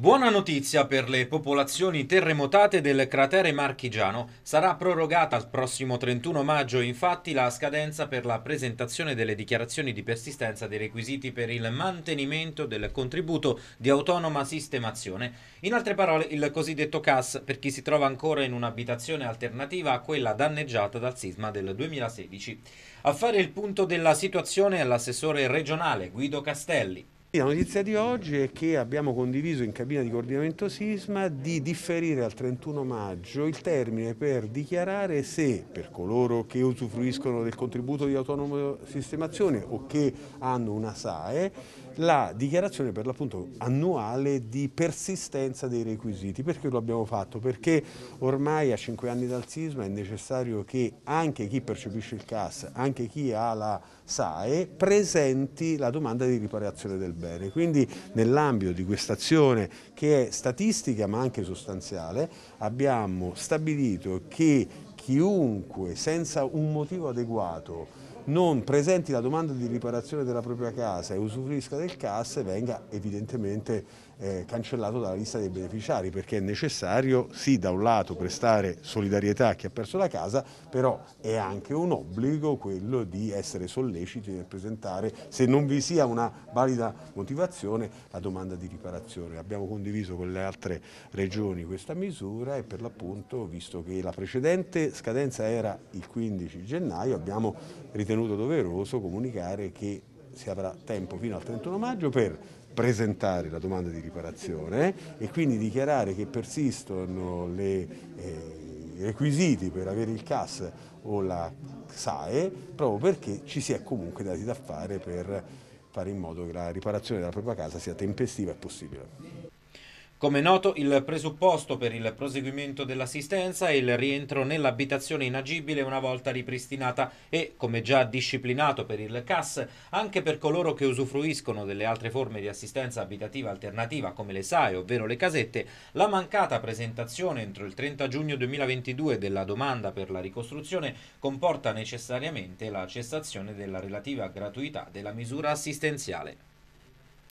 Buona notizia per le popolazioni terremotate del cratere marchigiano. Sarà prorogata al prossimo 31 maggio infatti la scadenza per la presentazione delle dichiarazioni di persistenza dei requisiti per il mantenimento del contributo di autonoma sistemazione. In altre parole il cosiddetto CAS per chi si trova ancora in un'abitazione alternativa a quella danneggiata dal sisma del 2016. A fare il punto della situazione è l'assessore regionale Guido Castelli. La notizia di oggi è che abbiamo condiviso in cabina di coordinamento sisma di differire al 31 maggio il termine per dichiarare se per coloro che usufruiscono del contributo di autonomo sistemazione o che hanno una SAE la dichiarazione per l'appunto annuale di persistenza dei requisiti. Perché lo abbiamo fatto? Perché ormai a 5 anni dal sisma è necessario che anche chi percepisce il CAS, anche chi ha la SAE, presenti la domanda di riparazione del bene bene. Quindi nell'ambito di questa azione che è statistica ma anche sostanziale abbiamo stabilito che chiunque senza un motivo adeguato non presenti la domanda di riparazione della propria casa e usufruisca del CAS venga evidentemente eh, cancellato dalla lista dei beneficiari perché è necessario sì da un lato prestare solidarietà a chi ha perso la casa però è anche un obbligo quello di essere solleciti nel presentare se non vi sia una valida motivazione la domanda di riparazione. Abbiamo condiviso con le altre regioni questa misura e per l'appunto visto che la precedente scadenza era il 15 gennaio abbiamo ritenuto ritenuto doveroso comunicare che si avrà tempo fino al 31 maggio per presentare la domanda di riparazione e quindi dichiarare che persistono eh, i eh, requisiti per avere il CAS o la SAE proprio perché ci si è comunque dati da fare per fare in modo che la riparazione della propria casa sia tempestiva e possibile. Come noto, il presupposto per il proseguimento dell'assistenza è il rientro nell'abitazione inagibile una volta ripristinata e, come già disciplinato per il CAS, anche per coloro che usufruiscono delle altre forme di assistenza abitativa alternativa come le SAE, ovvero le casette, la mancata presentazione entro il 30 giugno 2022 della domanda per la ricostruzione comporta necessariamente la cessazione della relativa gratuità della misura assistenziale.